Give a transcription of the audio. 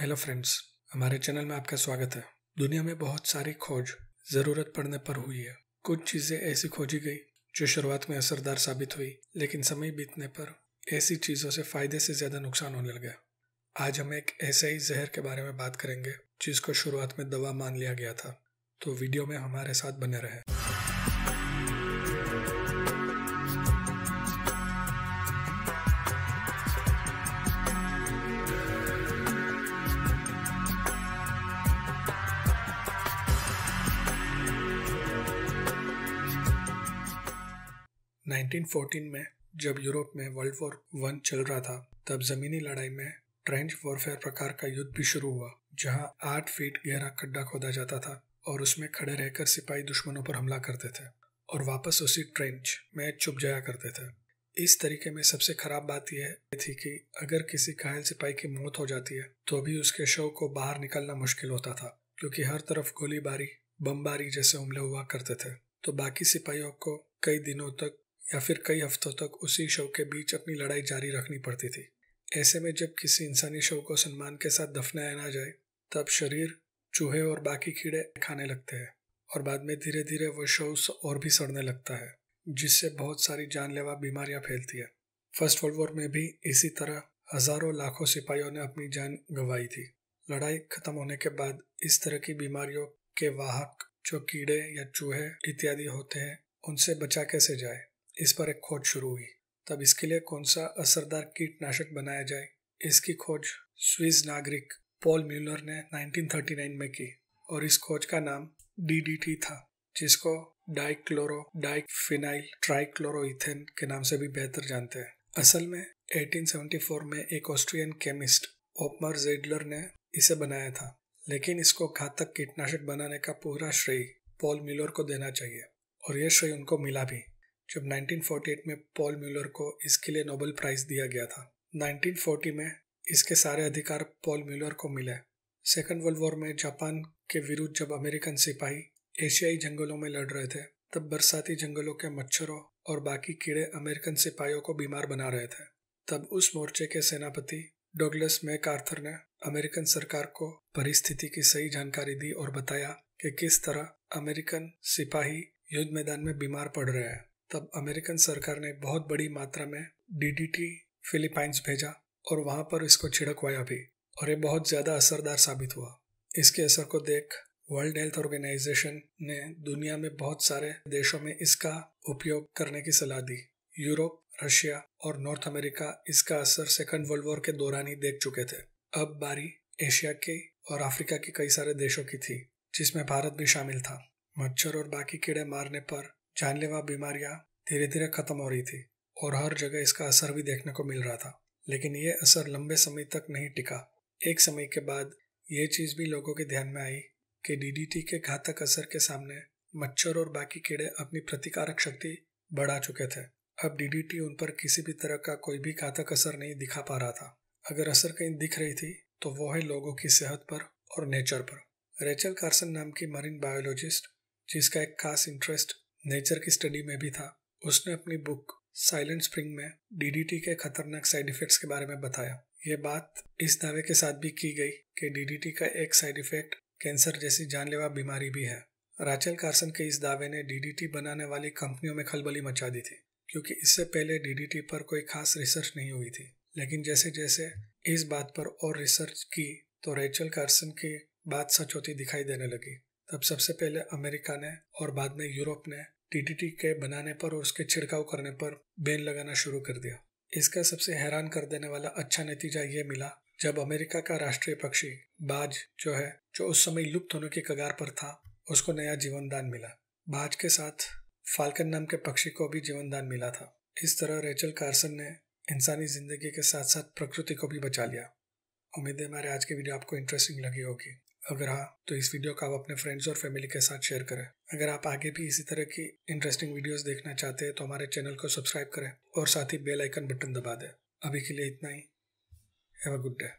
hello friends हमारे channel में आपका स्वागत है दुनिया में बहुत सारी खोज ज़रूरत पड़ने पर हुई है कुछ चीज़ें ऐसी खोजी गई जो शुरुआत में असरदार साबित हुई लेकिन समय बीतने पर ऐसी चीज़ों से फ़ायदे से ज़्यादा नुकसान होने लगा आज हम एक ऐसे ही जहर के बारे में बात करेंगे जिसको शुरुआत में दवा मान लिया गया था तो वीडियो में हमारे साथ बने रहें 1914 में जब यूरोप में वर्ल्ड वॉर वन चल रहा था तब जमीनी लड़ाई में ट्रेंच वॉरफेयर प्रकार का युद्ध भी शुरू हुआ जहां आठ फीट गहरा खड्डा खोदा जाता था और उसमें खड़े रहकर सिपाही दुश्मनों पर हमला करते थे और वापस उसी ट्रेंच में चुप जाया करते थे इस तरीके में सबसे खराब बात यह थी कि अगर किसी घायल सिपाही की मौत हो जाती है तो भी उसके शव को बाहर निकालना मुश्किल होता था क्योंकि हर तरफ गोलीबारी बमबारी जैसे हमले हुआ करते थे तो बाकी सिपाहियों को कई दिनों तक या फिर कई हफ्तों तक उसी शव के बीच अपनी लड़ाई जारी रखनी पड़ती थी ऐसे में जब किसी इंसानी शव को सम्मान के साथ दफनाया ना जाए तब शरीर चूहे और बाकी कीड़े खाने लगते हैं और बाद में धीरे धीरे वह शव और भी सड़ने लगता है जिससे बहुत सारी जानलेवा बीमारियां फैलती है फर्स्ट वर्ल्ड वॉर में भी इसी तरह हजारों लाखों सिपाहियों ने अपनी जान गंवाई थी लड़ाई खत्म होने के बाद इस तरह की बीमारियों के वाहक जो कीड़े या चूहे इत्यादि होते हैं उनसे बचा कैसे जाए इस पर एक खोज शुरू हुई तब इसके लिए कौन सा असरदार कीटनाशक बनाया जाए इसकी खोज स्विस नागरिक पॉल म्यूलर ने 1939 में की और इस खोज का नाम डीडीटी था जिसको डाइक्लोरो डाइफिनाइल ट्राइक्लोरोन के नाम से भी बेहतर जानते हैं असल में 1874 में एक ऑस्ट्रियन केमिस्ट ओपमर जेडलर ने इसे बनाया था लेकिन इसको घातक कीटनाशक बनाने का पूरा श्रेय पॉल मिलोर को देना चाहिए और यह श्रेय उनको मिला भी जब 1948 में पॉल म्यूलर को इसके लिए नोबेल प्राइज दिया गया था 1940 में इसके सारे अधिकार पॉल म्यूलर को मिले सेकेंड वर्ल्ड वॉर में जापान के विरुद्ध जब अमेरिकन सिपाही एशियाई जंगलों में लड़ रहे थे तब बरसाती जंगलों के मच्छरों और बाकी कीड़े अमेरिकन सिपाहियों को बीमार बना रहे थे तब उस मोर्चे के सेनापति डोगलस मैक आर्थर ने अमेरिकन सरकार को परिस्थिति की सही जानकारी दी और बताया कि किस तरह अमेरिकन सिपाही युद्ध मैदान में बीमार पड़ रहे हैं तब अमेरिकन सरकार ने बहुत बड़ी मात्रा में डीडीटी फिलीपाइंस भेजा और वहां पर इसको छिड़कवाया भी और ये बहुत ज़्यादा असरदार साबित हुआ इसके असर को देख वर्ल्ड हेल्थ ऑर्गेनाइजेशन ने दुनिया में बहुत सारे देशों में इसका उपयोग करने की सलाह दी यूरोप रशिया और नॉर्थ अमेरिका इसका असर सेकंड वर्ल्ड वॉर के दौरान ही देख चुके थे अब बारी एशिया के और अफ्रीका के कई सारे देशों की थी जिसमें भारत भी शामिल था मच्छर और बाकी कीड़े मारने पर जानलेवा बीमारियां धीरे धीरे खत्म हो रही थी और हर जगह इसका असर भी देखने को मिल रहा था लेकिन ये असर लंबे समय तक नहीं टिका एक समय के बाद ये चीज़ भी लोगों के ध्यान में आई कि डीडीटी के घातक असर के सामने मच्छर और बाकी कीड़े अपनी प्रतिकारक शक्ति बढ़ा चुके थे अब डीडीटी उन पर किसी भी तरह का कोई भी घातक असर नहीं दिखा पा रहा था अगर असर कहीं दिख रही थी तो वो है लोगों की सेहत पर और नेचर पर रेचल कार्सन नाम की मरीन बायोलॉजिस्ट जिसका एक खास इंटरेस्ट नेचर की स्टडी में भी था उसने अपनी बुक साइलेंट स्प्रिंग में डीडीटी के खतरनाक साइड इफेक्ट्स के बारे में बताया ये बात इस दावे के साथ भी की गई कि डीडीटी का एक साइड इफेक्ट कैंसर जैसी जानलेवा बीमारी भी है राचल कार्सन के इस दावे ने डीडीटी बनाने वाली कंपनियों में खलबली मचा दी थी क्योंकि इससे पहले डीडीटी पर कोई खास रिसर्च नहीं हुई थी लेकिन जैसे जैसे इस बात पर और रिसर्च की तो रेचल कार्सन की बात सच होती दिखाई देने लगी तब सबसे पहले अमेरिका ने और बाद में यूरोप ने टीटीटी के बनाने पर और उसके छिड़काव करने पर बैन लगाना शुरू कर दिया इसका सबसे हैरान कर देने वाला अच्छा नतीजा ये मिला जब अमेरिका का राष्ट्रीय पक्षी बाज जो है जो उस समय लुप्त होने की कगार पर था उसको नया जीवन दान मिला बाज के साथ फाल्कन नाम के पक्षी को भी जीवन दान मिला था इस तरह रेचल कार्सन ने इंसानी जिंदगी के साथ साथ प्रकृति को भी बचा लिया उम्मीद है हमारे आज की वीडियो आपको इंटरेस्टिंग लगी होगी अगर हाँ तो इस वीडियो को आप अपने फ्रेंड्स और फैमिली के साथ शेयर करें अगर आप आगे भी इसी तरह की इंटरेस्टिंग वीडियोस देखना चाहते हैं तो हमारे चैनल को सब्सक्राइब करें और साथ ही बेल आइकन बटन दबा दें अभी के लिए इतना ही हैव अ गुड डे